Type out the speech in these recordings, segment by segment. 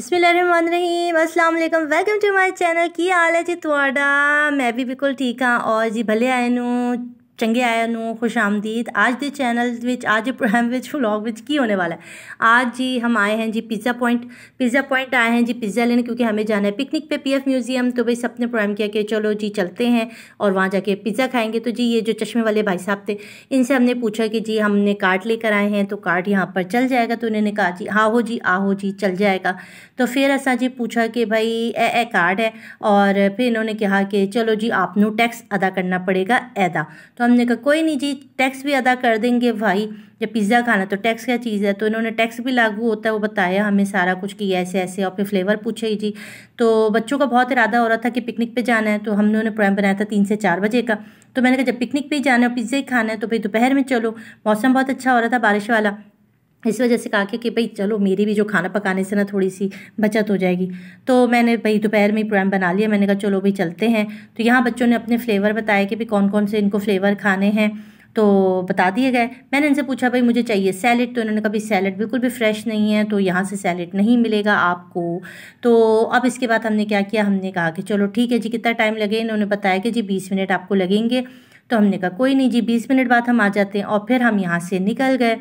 बिस्मिल रहीम अस्सलाम वालेकुम welcome to my channel की हाल है जी थोड़ा मैं भी बिल्कुल ठीक हाँ और जी भले आए नूँ चंगे आया ਨੂੰ खुश आमदीद आज के चैनल ਵਿੱਚ आज ਦੇ ਪ੍ਰੋਗਰਾਮ की होने वाला है आज जी हम आए हैं जी पिज़्ज़ा पॉइंट पिज़्ज़ा पॉइंट आए हैं जी पिज़्ज़ा लेने क्योंकि हमें जाना है पिकनिक पे पीएफ म्यूज़ियम तो भाई सबने प्रोग्राम किया कि चलो जी चलते हैं और वहाँ जाके पिज़्ज़ा खाएंगे तो जी ये जो चश्मे वाले भाई साहब थे इनसे हमने पूछा कि जी हमने कार्ड लेकर आए हैं तो कार्ड यहाँ पर चल जाएगा तो उन्होंने कहा जी हाँ हो जी आ हो जी चल जाएगा तो फिर असा जी पूछा कि भाई ए कार्ड है और फिर इन्होंने कहा कि चलो जी आपनों टैक्स अदा करना पड़ेगा ऐदा तो हमने कहा कोई नहीं जी टैक्स भी अदा कर देंगे भाई जब पिज़्ज़ा खाना तो टैक्स क्या चीज़ है तो इन्होंने टैक्स भी लागू होता है वो बताया हमें सारा कुछ कि ऐसे ऐसे और फिर फ्लेवर पूछे ही जी तो बच्चों का बहुत इरादा हो रहा था कि पिकनिक पे जाना है तो हमने उन्हें प्रोग्राम बनाया था तीन से चार बजे का तो मैंने कहा जब पिकनिक पर ही जाना है पिज़्ज़ा ही खाना है तो भाई दोपहर में चलो मौसम बहुत अच्छा हो रहा था बारिश वाला इस वजह से कहा कि भाई चलो मेरी भी जो खाना पकाने से ना थोड़ी सी बचत हो जाएगी तो मैंने भाई दोपहर में प्रोग्राम बना लिया मैंने कहा चलो भाई चलते हैं तो यहाँ बच्चों ने अपने फ्लेवर बताए कि भाई कौन कौन से इनको फ्लेवर खाने हैं तो बता दिए गए मैंने इनसे पूछा भाई मुझे चाहिए सैलड तो इन्होंने कहा भाई सैलड बिल्कुल भी फ्रेश नहीं है तो यहाँ से सैलड नहीं मिलेगा आपको तो अब इसके बाद हमने क्या किया हमने कहा कि चलो ठीक है जी कितना टाइम लगे इन्होंने बताया कि जी बीस मिनट आपको लगेंगे तो हमने कहा कोई नहीं जी बीस मिनट बाद हम आ जाते हैं और फिर हम यहाँ से निकल गए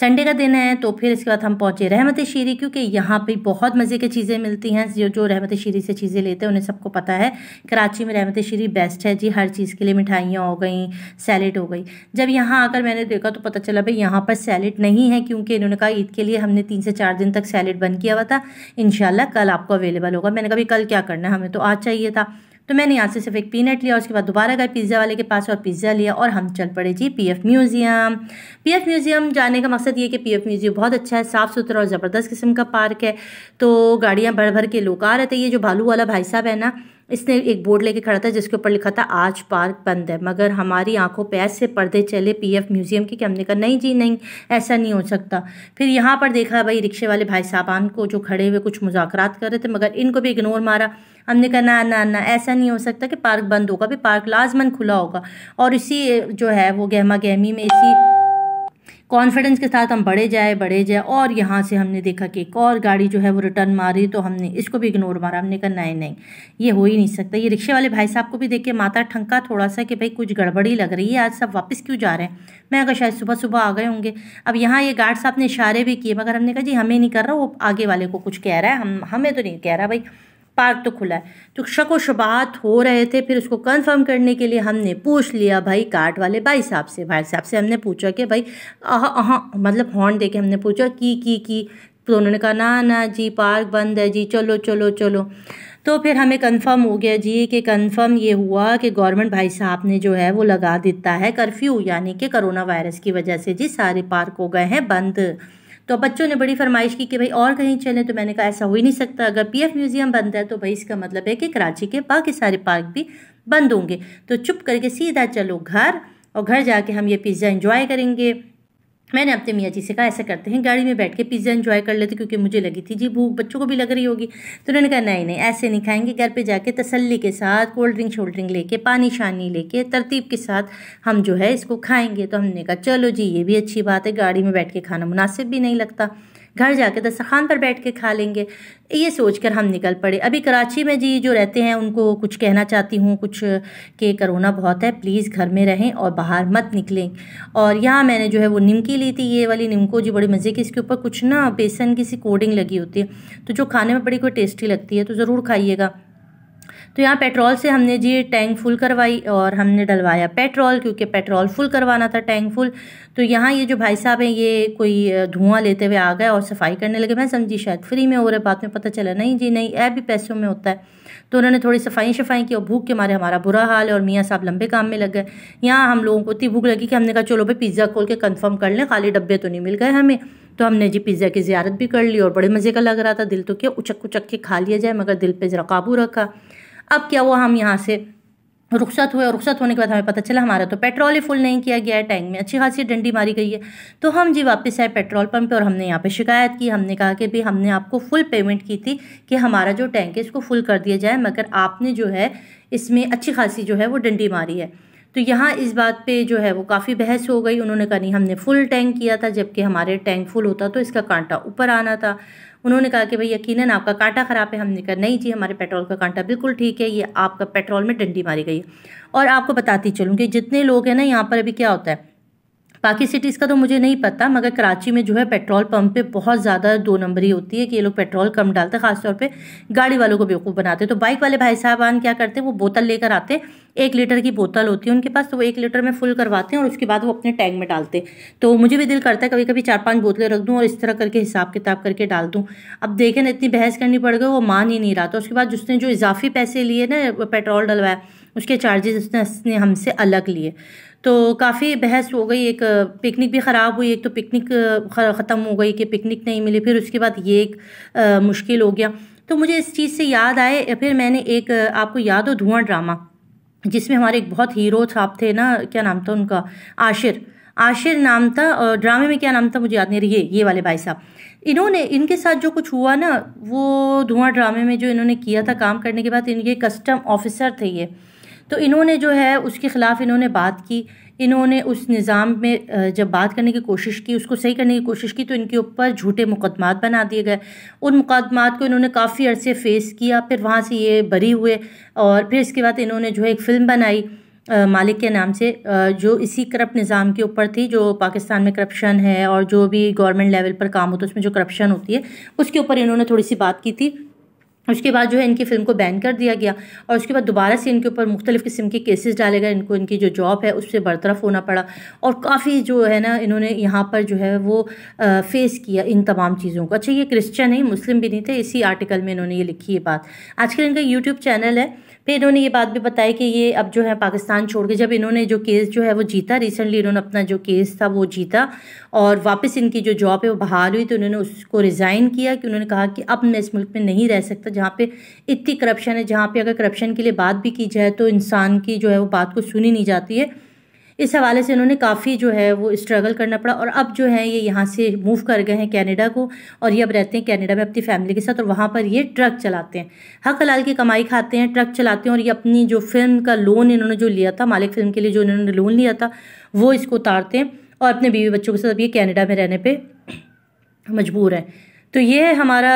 संडे का दिन है तो फिर इसके बाद हम पहुँचे रहमत शीरी क्योंकि यहाँ पर बहुत मज़े की चीज़ें मिलती हैं जो जो रहमत शीरी से चीज़ें लेते हैं उन्हें सबको पता है कराची में रहमत शीरी बेस्ट है जी हर चीज़ के लिए मिठाइयाँ हो गई सैलड हो गई जब यहाँ आकर मैंने देखा तो पता चला भाई यहाँ पर सैलड नहीं है क्योंकि इन्होंने कहा ईद के लिए हमने तीन से चार दिन तक सैलड बंद किया हुआ था इन कल आपको अवेलेबल होगा मैंने कहा कल क्या करना है हमें तो आज चाहिए था तो मैंने यहाँ से सिर्फ एक पीनट लिया उसके बाद दोबारा गए पिज़्ज़ा वाले के पास और पिज़्ज़ा लिया और हम चल पड़े जी पीएफ म्यूज़ियम पीएफ म्यूज़ियम जाने का मकसद ये कि पीएफ म्यूज़ियम बहुत अच्छा है साफ़ सुथरा और ज़बरदस्त किस्म का पार्क है तो गाड़ियाँ भर भर के लोग आ रहे थे ये जो भालू वाला भाई साहब है ना इसने एक बोर्ड लेके खड़ा था जिसके ऊपर लिखा था आज पार्क बंद है मगर हमारी आंखों पे ऐसे पर्दे चले पीएफ म्यूज़ियम के कि हमने कहा नहीं जी नहीं ऐसा नहीं हो सकता फिर यहाँ पर देखा भाई रिक्शे वाले भाई साहबान को जो खड़े हुए कुछ मुजाकरात कर रहे थे मगर इनको भी इग्नोर मारा हमने कहा ना ना ना ऐसा नहीं हो सकता कि पार्क बंद होगा भी पार्क लाजमन खुला होगा और इसी जो है वो गहमा गहमी में इसी कॉन्फिडेंस के साथ हम बढ़े जाए बढ़े जाए और यहाँ से हमने देखा कि एक और गाड़ी जो है वो रिटर्न मारी तो हमने इसको भी इग्नोर मारा हमने कहा नहीं नहीं ये हो ही नहीं सकता ये रिक्शे वाले भाई साहब को भी देख के माता ठंका थोड़ा सा कि भाई कुछ गड़बड़ी लग रही है आज सब वापस क्यों जा रहे हैं मैं अगर शायद सुबह सुबह आ गए होंगे अब यहाँ ये गार्ड साहब ने इशारे भी किए मगर हमने कहा जी हमें नहीं कर रहा वो आगे वाले को कुछ कह रहा है हम हमें तो नहीं कह रहा भाई पार्क तो खुला है तो शक व शबात हो रहे थे फिर उसको कंफर्म करने के लिए हमने पूछ लिया भाई कार्ट वाले भाई साहब से भाई साहब से हमने पूछा कि भाई हाँ मतलब हॉर्न दे के हमने पूछा की की की तो उन्होंने कहा ना ना जी पार्क बंद है जी चलो चलो चलो तो फिर हमें कंफर्म हो गया जी कि कंफर्म ये हुआ कि गवर्नमेंट भाई साहब ने जो है वो लगा देता है कर्फ्यू यानी कि कोरोना वायरस की वजह से जी सारे पार्क हो गए हैं बंद तो बच्चों ने बड़ी फरमाइश की कि भाई और कहीं चले तो मैंने कहा ऐसा हो ही नहीं सकता अगर पीएफ म्यूज़ियम बंद है तो भाई इसका मतलब है कि कराची के बाकी सारे पार्क भी बंद होंगे तो चुप करके सीधा चलो घर और घर जाके हम ये पिज़्ज़ा इंजॉय करेंगे मैंने अपने मियाँ जी से कहा ऐसा करते हैं गाड़ी में बैठ के पिज़्ज़ा इन्जॉय कर लेते क्योंकि मुझे लगी थी जी भूख बच्चों को भी लग रही होगी तो उन्होंने कहा नहीं नहीं ऐसे नहीं खाएंगे घर पे जाके तसल्ली के साथ कोल्ड ड्रिंक शोल्ड ड्रिंक लेके पानी शानी लेके तरतीब के साथ हम जो है इसको खाएंगे तो हमने कहा चलो जी ये भी अच्छी बात है गाड़ी में बैठ के खाना मुनासिब भी नहीं लगता घर जाके दस्तरखान पर बैठ के खा लेंगे ये सोचकर हम निकल पड़े अभी कराची में जी जो रहते हैं उनको कुछ कहना चाहती हूँ कुछ कि करोना बहुत है प्लीज़ घर में रहें और बाहर मत निकलें और यहाँ मैंने जो है वो निमकी ली थी ये वाली निमको जी बड़ी मज़े की इसके ऊपर कुछ ना बेसन की सी कोडिंग लगी होती है तो जो खाने में बड़ी कोई टेस्टी लगती है तो ज़रूर खाइएगा तो यहाँ पेट्रोल से हमने जी टैंक फुल करवाई और हमने डलवाया पेट्रोल क्योंकि पेट्रोल फुल करवाना था टैंक फुल तो यहाँ ये जो भाई साहब हैं ये कोई धुआं लेते हुए आ गए और सफाई करने लगे मैं समझी शायद फ्री में हो रहा बाद में पता चला नहीं जी नहीं ऐप भी पैसों में होता है तो उन्होंने थोड़ी सफाई शफाई की और भूख के मारे हमारा बुरा हाल है और मियाँ साहब लंबे काम में लग गए यहाँ हम लोगों को इतनी भूख लगी कि हमने कहा चलो भाई पिज़्ज़ा खोल के कन्फर्म कर लें खाली डब्बे तो नहीं मिल गए हमें तो हमने जी पिज़्ज़ा की ज्यारत भी कर ली और बड़े मज़े का लग रहा था दिल तो क्या उचक उचक के खा लिया जाए मगर दिल पर ज़रा काबू रखा अब क्या हुआ हम यहाँ से रुखसत हुए और रुखसत होने के बाद हमें पता चला हमारा तो पेट्रोल ही फुल नहीं किया गया है टैंक में अच्छी खासी डंडी मारी गई है तो हम जी वापस आए पेट्रोल पंप पे और हमने यहाँ पे शिकायत की हमने कहा कि भाई हमने आपको फुल पेमेंट की थी कि हमारा जो टैंक है इसको फुल कर दिया जाए मगर आपने जो है इसमें अच्छी खासी जो है वो डंडी मारी है तो यहाँ इस बात पे जो है वो काफ़ी बहस हो गई उन्होंने कहा नहीं हमने फुल टैंक किया था जबकि हमारे टैंक फुल होता तो इसका कांटा ऊपर आना था उन्होंने कहा कि भाई यकीनन आपका कांटा ख़राब है हमने कहा नहीं जी हमारे पेट्रोल का कांटा बिल्कुल ठीक है ये आपका पेट्रोल में डंडी मारी गई और आपको बताती चलूँ कि जितने लोग हैं ना यहाँ पर अभी क्या होता है बाकी सिटीज़ का तो मुझे नहीं पता मगर कराची में जो है पेट्रोल पंप पे बहुत ज़्यादा दो नंबरी होती है कि ये लोग पेट्रोल कम डालते हैं ख़ासतौर पर गाड़ी वालों को बेवकूफ़ बनाते हैं तो बाइक वाले भाई साहबान क्या करते हैं वो बोतल लेकर आते हैं एक लीटर की बोतल होती है उनके पास तो वो एक लीटर में फुल करवाते हैं और उसके बाद वो अपने टैंक में डालते तो मुझे भी दिल करता है कभी कभी चार पाँच बोतलें रख दूँ और इस तरह करके हिसाब किताब करके डाल दूँ अब देखें ना इतनी बहस करनी पड़ गई वो मान ही नहीं रहा था उसके बाद उसने जो इजाफी पैसे लिए ना पेट्रोल डलवाया उसके चार्जेस उसने हमसे अलग लिए तो काफ़ी बहस हो गई एक पिकनिक भी ख़राब हुई एक तो पिकनिक ख़त्म हो गई कि पिकनिक नहीं मिली फिर उसके बाद ये एक आ, मुश्किल हो गया तो मुझे इस चीज़ से याद आए फिर मैंने एक आपको याद हो धुआं ड्रामा जिसमें हमारे एक बहुत हीरो साहब थे ना क्या नाम था उनका आशिर आशिर नाम था और ड्रामे में क्या नाम था मुझे याद नहीं रही ये ये वाले भाई साहब इन्होंने इनके साथ जो कुछ हुआ ना वो धुआं ड्रामे में जो इन्होंने किया था काम करने के बाद इनके कस्टम ऑफिसर थे ये तो इन्होंने जो है उसके ख़िलाफ़ इन्होंने बात की इन्होंने उस निज़ाम में जब बात करने की कोशिश की उसको सही करने की कोशिश की तो इनके ऊपर झूठे मुकदमात बना दिए गए उन मुकदमात को इन्होंने काफ़ी अरसे फेस किया फिर वहाँ से ये बरी हुए और फिर इसके बाद इन्होंने जो है एक फ़िल्म बनाई मालिक के नाम से जो इसी करप्ट निज़ाम के ऊपर थी जो पाकिस्तान में करप्शन है और जो भी गवर्नमेंट लेवल पर काम होता है उसमें जो करप्शन होती है उसके ऊपर इन्होंने थोड़ी सी बात की थी उसके बाद जो है इनकी फ़िल्म को बैन कर दिया गया और उसके बाद दोबारा से इनके ऊपर मुख्तलिफ़ किस्म के केसेस डाले गए इनको इनकी जो जॉब है उससे बरतरफ होना पड़ा और काफ़ी जो है ना इन्होंने यहाँ पर जो है वो फेस किया इन तमाम चीज़ों को अच्छा ये क्रिश्चियन है मुस्लिम भी नहीं थे इसी आर्टिकल में इन्होंने ये लिखी ये बात आजकल इनका यूट्यूब चैनल है फिर इन्होंने ये बात भी बताई कि ये अब जो है पाकिस्तान छोड़ के जब इन्होंने जो केस जो है वो जीता रिसेंटली इन्होंने अपना जो केस था वो जीता और वापस इनकी जो जॉब है वो बहाल हुई तो इन्होंने उसको रिज़ाइन किया कि उन्होंने कहा कि अब मैं इस मुल्क में नहीं रह सकता जहाँ पे इतनी करप्शन है जहाँ पे अगर करप्शन के लिए बात भी की जाए तो इंसान की जो है वो बात को सुनी नहीं जाती है इस हवाले से इन्होंने काफ़ी जो है वो स्ट्रगल करना पड़ा और अब जो है ये यहाँ से मूव कर गए हैं कैनेडा को और ये अब रहते हैं कैनेडा में अपनी फैमिली के साथ और वहाँ पर ये ट्रक चलाते हैं हक हलाल की कमाई खाते हैं ट्रक चलाते हैं और ये अपनी जो फिल्म का लोन इन्होंने जो लिया था मालिक फिल्म के लिए जो इन्होंने लोन लिया था वो इसको उतारते हैं और अपने बीवी बच्चों के साथ अब ये कैनेडा में रहने पर मजबूर हैं तो ये हमारा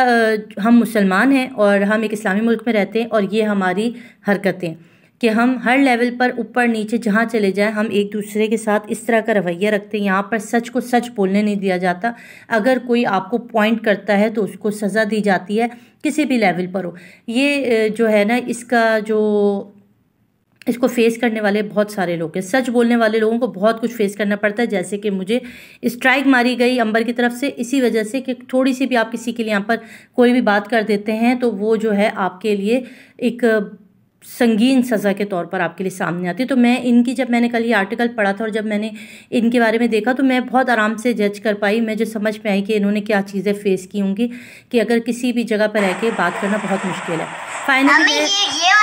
हम मुसलमान हैं और हम एक इस्लामी मुल्क में रहते हैं और ये हमारी हरकतें कि हम हर लेवल पर ऊपर नीचे जहाँ चले जाएं हम एक दूसरे के साथ इस तरह का रवैया रखते हैं यहाँ पर सच को सच बोलने नहीं दिया जाता अगर कोई आपको पॉइंट करता है तो उसको सज़ा दी जाती है किसी भी लेवल पर हो ये जो है ना इसका जो इसको फेस करने वाले बहुत सारे लोग हैं सच बोलने वाले लोगों को बहुत कुछ फेस करना पड़ता है जैसे कि मुझे स्ट्राइक मारी गई अंबर की तरफ से इसी वजह से कि थोड़ी सी भी आप किसी के लिए यहाँ पर कोई भी बात कर देते हैं तो वो जो है आपके लिए एक संगीन सज़ा के तौर पर आपके लिए सामने आती है तो मैं इनकी जब मैंने कल ये आर्टिकल पढ़ा था और जब मैंने इनके बारे में देखा तो मैं बहुत आराम से जज कर पाई मैं जो समझ में आई कि इन्होंने क्या चीज़ें फेस की होंगी कि अगर किसी भी जगह पर रह के बात करना बहुत मुश्किल है फाइनली ये, ये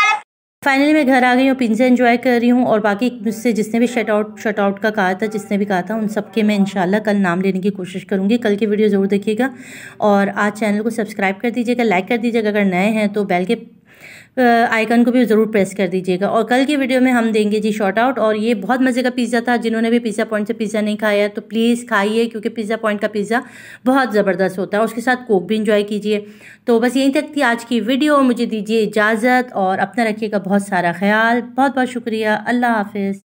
फाइनली मैं घर आ गई हूँ पिंजे इन्जॉय कर रही हूँ और बाकी मुझसे जिसने भी शट आउट शट आउट का कहा था जिसने भी कहा था उन सबके मैं इंशाल्लाह कल नाम लेने की कोशिश करूँगी कल की वीडियो ज़रूर देखिएगा और आज चैनल को सब्सक्राइब कर दीजिएगा लाइक कर दीजिएगा अगर नए हैं तो बेल के आइकन को भी ज़रूर प्रेस कर दीजिएगा और कल की वीडियो में हम देंगे जी शॉर्ट आउट और ये बहुत मज़े का पिज़्ज़ा था जिन्होंने भी पिज़्ज़ा पॉइंट से पिज़्ज़ा नहीं खाया तो प्लीज़ खाइए क्योंकि पिज़्ज़ा पॉइंट का पिज़्ज़ा बहुत ज़बरदस्त होता है उसके साथ कोक भी इंजॉय कीजिए तो बस यहीं तक थी आज की वीडियो मुझे दीजिए इजाज़त और अपना रखिएगा बहुत सारा ख्याल बहुत बहुत शुक्रिया अल्लाह हाफिज़